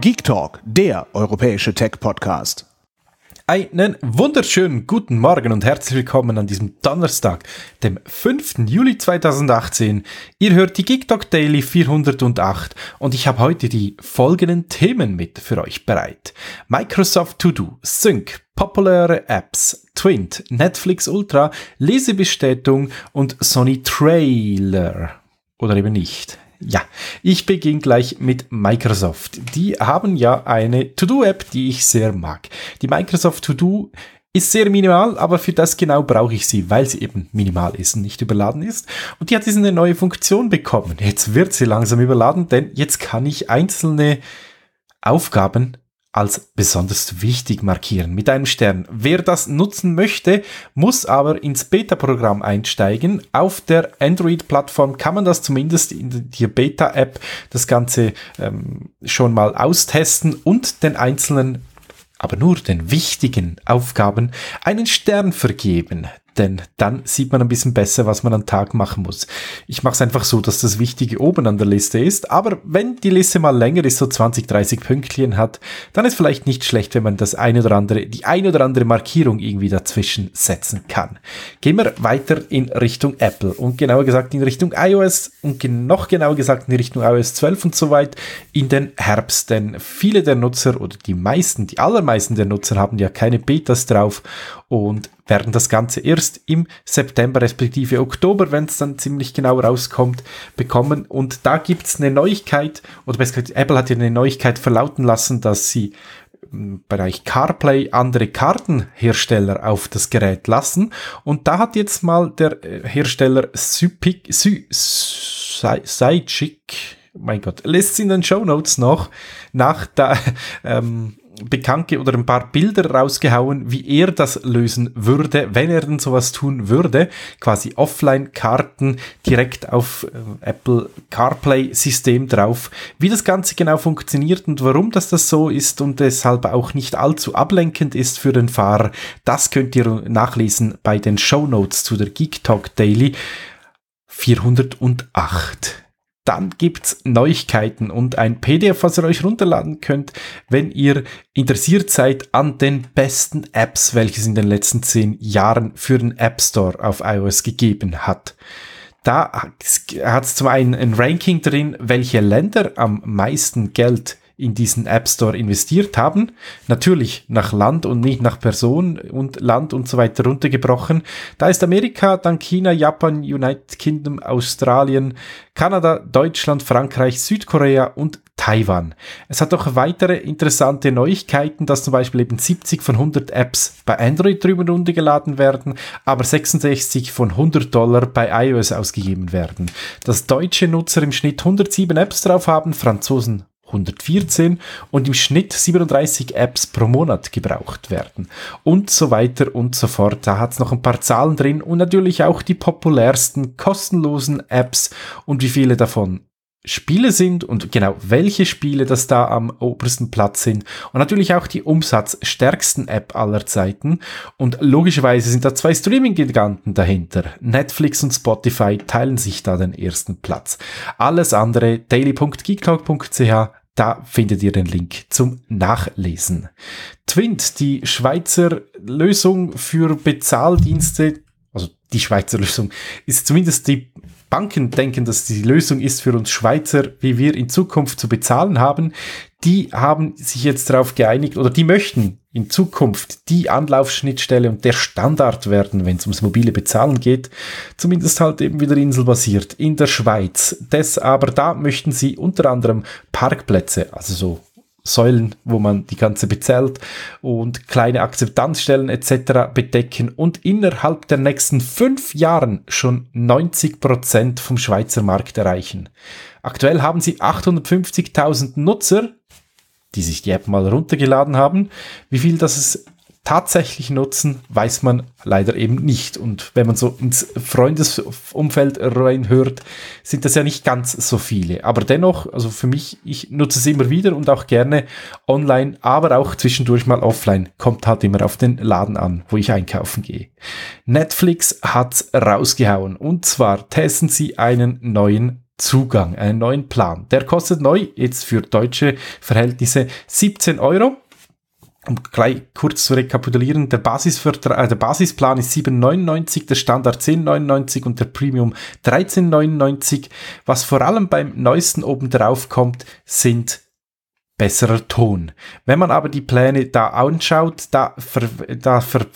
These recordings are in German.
Geek Talk, der europäische Tech-Podcast. Einen wunderschönen guten Morgen und herzlich willkommen an diesem Donnerstag, dem 5. Juli 2018. Ihr hört die Geek Talk Daily 408 und ich habe heute die folgenden Themen mit für euch bereit. Microsoft To Do, Sync, populäre Apps, Twint, Netflix Ultra, Lesebestätigung und Sony Trailer. Oder eben nicht. Ja, ich beginne gleich mit Microsoft. Die haben ja eine To-Do-App, die ich sehr mag. Die Microsoft To-Do ist sehr minimal, aber für das genau brauche ich sie, weil sie eben minimal ist und nicht überladen ist. Und die hat diese neue Funktion bekommen. Jetzt wird sie langsam überladen, denn jetzt kann ich einzelne Aufgaben als besonders wichtig markieren mit einem Stern. Wer das nutzen möchte, muss aber ins Beta-Programm einsteigen. Auf der Android-Plattform kann man das zumindest in der Beta-App das Ganze ähm, schon mal austesten und den einzelnen aber nur den wichtigen Aufgaben einen Stern vergeben. Denn dann sieht man ein bisschen besser, was man am Tag machen muss. Ich mache es einfach so, dass das Wichtige oben an der Liste ist. Aber wenn die Liste mal länger ist, so 20, 30 Pünktchen hat, dann ist vielleicht nicht schlecht, wenn man das eine oder andere, die eine oder andere Markierung irgendwie dazwischen setzen kann. Gehen wir weiter in Richtung Apple und genauer gesagt in Richtung iOS und noch genauer gesagt in Richtung iOS 12 und so weit in den Herbst. Denn viele der Nutzer oder die meisten, die allermeisten der Nutzer haben ja keine Betas drauf und werden das Ganze erst im September respektive Oktober, wenn es dann ziemlich genau rauskommt, bekommen. Und da gibt's eine Neuigkeit, oder besser gesagt, Apple hat ja eine Neuigkeit verlauten lassen, dass sie im Bereich CarPlay andere Kartenhersteller auf das Gerät lassen. Und da hat jetzt mal der äh, Hersteller Sypic, Sy, Sy, Sy, Sy, mein Gott, lässt in den Show Notes noch nach da, ähm, Bekannte oder ein paar Bilder rausgehauen, wie er das lösen würde, wenn er denn sowas tun würde. Quasi Offline-Karten direkt auf äh, Apple CarPlay-System drauf. Wie das Ganze genau funktioniert und warum das, das so ist und deshalb auch nicht allzu ablenkend ist für den Fahrer, das könnt ihr nachlesen bei den Show Notes zu der Geek Talk Daily 408 dann gibt's Neuigkeiten und ein PDF, was ihr euch runterladen könnt, wenn ihr interessiert seid an den besten Apps, welches in den letzten zehn Jahren für den App Store auf iOS gegeben hat. Da hat's zum einen ein Ranking drin, welche Länder am meisten Geld in diesen App Store investiert haben. Natürlich nach Land und nicht nach Person und Land und so weiter runtergebrochen. Da ist Amerika, dann China, Japan, United Kingdom, Australien, Kanada, Deutschland, Frankreich, Südkorea und Taiwan. Es hat auch weitere interessante Neuigkeiten, dass zum Beispiel eben 70 von 100 Apps bei Android drüber runtergeladen werden, aber 66 von 100 Dollar bei iOS ausgegeben werden. Dass deutsche Nutzer im Schnitt 107 Apps drauf haben, Franzosen 114 und im Schnitt 37 Apps pro Monat gebraucht werden. Und so weiter und so fort. Da hat es noch ein paar Zahlen drin und natürlich auch die populärsten kostenlosen Apps und wie viele davon Spiele sind und genau welche Spiele das da am obersten Platz sind und natürlich auch die umsatzstärksten App aller Zeiten und logischerweise sind da zwei Streaming-Giganten dahinter. Netflix und Spotify teilen sich da den ersten Platz. Alles andere daily.geektalk.ch da findet ihr den Link zum Nachlesen. Twint, die Schweizer Lösung für Bezahldienste, also die Schweizer Lösung, ist zumindest die Banken denken, dass die Lösung ist für uns Schweizer, wie wir in Zukunft zu bezahlen haben. Die haben sich jetzt darauf geeinigt oder die möchten in Zukunft die Anlaufschnittstelle und der Standard werden, wenn es ums mobile Bezahlen geht, zumindest halt eben wieder inselbasiert in der Schweiz. Das aber da möchten sie unter anderem Parkplätze, also so Säulen, wo man die ganze bezahlt und kleine Akzeptanzstellen etc. bedecken und innerhalb der nächsten fünf Jahren schon 90 Prozent vom Schweizer Markt erreichen. Aktuell haben sie 850.000 Nutzer die sich die App mal runtergeladen haben. Wie viel das es tatsächlich nutzen, weiß man leider eben nicht. Und wenn man so ins Freundesumfeld reinhört, sind das ja nicht ganz so viele. Aber dennoch, also für mich, ich nutze es immer wieder und auch gerne online, aber auch zwischendurch mal offline. Kommt halt immer auf den Laden an, wo ich einkaufen gehe. Netflix hat's rausgehauen. Und zwar testen sie einen neuen Zugang, einen neuen Plan. Der kostet neu, jetzt für deutsche Verhältnisse 17 Euro. Um gleich kurz zu rekapitulieren, der, Basisvertrag, äh, der Basisplan ist 7,99, der Standard 10,99 und der Premium 13,99. Was vor allem beim neuesten obendrauf kommt, sind besserer Ton. Wenn man aber die Pläne da anschaut, da, ver, da ver,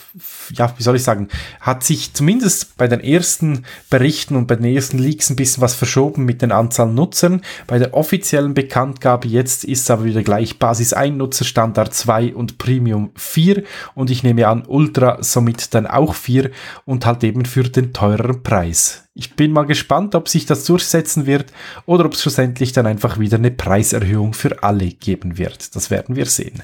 ja, wie soll ich sagen, hat sich zumindest bei den ersten Berichten und bei den ersten Leaks ein bisschen was verschoben mit den Anzahl Nutzern. Bei der offiziellen Bekanntgabe jetzt ist aber wieder gleich Basis 1 Nutzer, Standard 2 und Premium 4 und ich nehme an Ultra somit dann auch 4 und halt eben für den teureren Preis. Ich bin mal gespannt, ob sich das durchsetzen wird oder ob es schlussendlich dann einfach wieder eine Preiserhöhung für alle geben wird. Das werden wir sehen.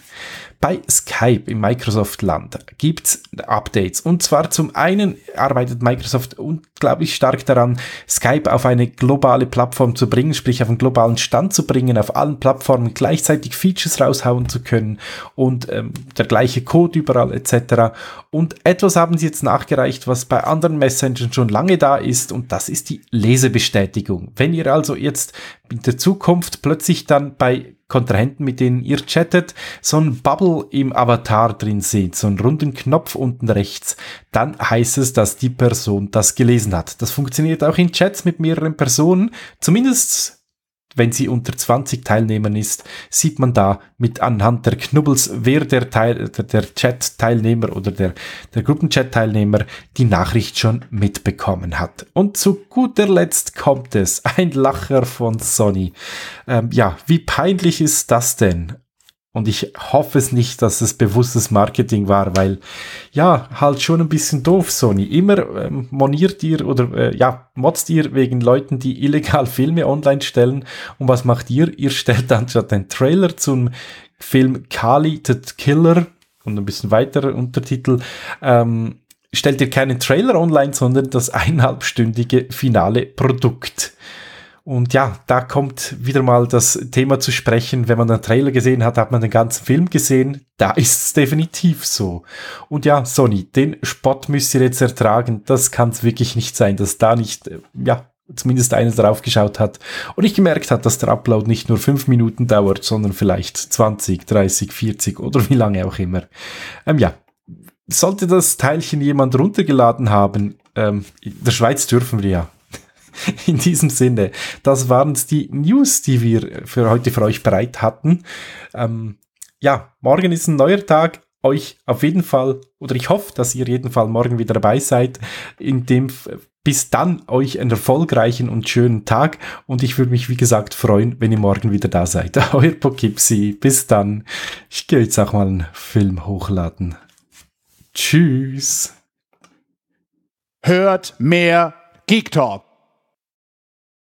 Bei Skype im Microsoft-Land gibt es Updates. Und zwar zum einen arbeitet Microsoft unglaublich stark daran, Skype auf eine globale Plattform zu bringen, sprich auf einen globalen Stand zu bringen, auf allen Plattformen gleichzeitig Features raushauen zu können und ähm, der gleiche Code überall etc. Und etwas haben sie jetzt nachgereicht, was bei anderen Messengern schon lange da ist und das ist die Lesebestätigung. Wenn ihr also jetzt in der Zukunft plötzlich dann bei Kontrahenten, mit denen ihr chattet, so ein Bubble im Avatar drin seht, so einen runden Knopf unten rechts, dann heißt es, dass die Person das gelesen hat. Das funktioniert auch in Chats mit mehreren Personen, zumindest wenn sie unter 20 Teilnehmern ist, sieht man da mit anhand der Knubbels, wer der, Teil, der, Chat-Teilnehmer oder der, der Gruppenchat-Teilnehmer die Nachricht schon mitbekommen hat. Und zu guter Letzt kommt es, ein Lacher von Sony. Ähm, ja, wie peinlich ist das denn? Und ich hoffe es nicht, dass es bewusstes Marketing war, weil ja, halt schon ein bisschen doof, Sony. Immer ähm, moniert ihr oder äh, ja, motzt ihr wegen Leuten, die illegal Filme online stellen. Und was macht ihr? Ihr stellt anstatt einen Trailer zum Film Kali the Killer und ein bisschen weiterer Untertitel. Ähm, stellt ihr keinen Trailer online, sondern das eineinhalbstündige finale Produkt. Und ja, da kommt wieder mal das Thema zu sprechen. Wenn man einen Trailer gesehen hat, hat man den ganzen Film gesehen. Da ist es definitiv so. Und ja, Sony, den Spott müsst ihr jetzt ertragen. Das kann es wirklich nicht sein, dass da nicht, äh, ja, zumindest einer drauf geschaut hat und ich gemerkt hat, dass der Upload nicht nur fünf Minuten dauert, sondern vielleicht 20, 30, 40 oder wie lange auch immer. Ähm, ja, sollte das Teilchen jemand runtergeladen haben, ähm, in der Schweiz dürfen wir ja In diesem Sinne, das waren die News, die wir für heute für euch bereit hatten. Ähm, ja, morgen ist ein neuer Tag. Euch auf jeden Fall, oder ich hoffe, dass ihr jeden Fall morgen wieder dabei seid. In dem bis dann euch einen erfolgreichen und schönen Tag und ich würde mich wie gesagt freuen, wenn ihr morgen wieder da seid. Euer Pokipsi. Bis dann. Ich gehe jetzt auch mal einen Film hochladen. Tschüss. Hört mehr Geek Talk.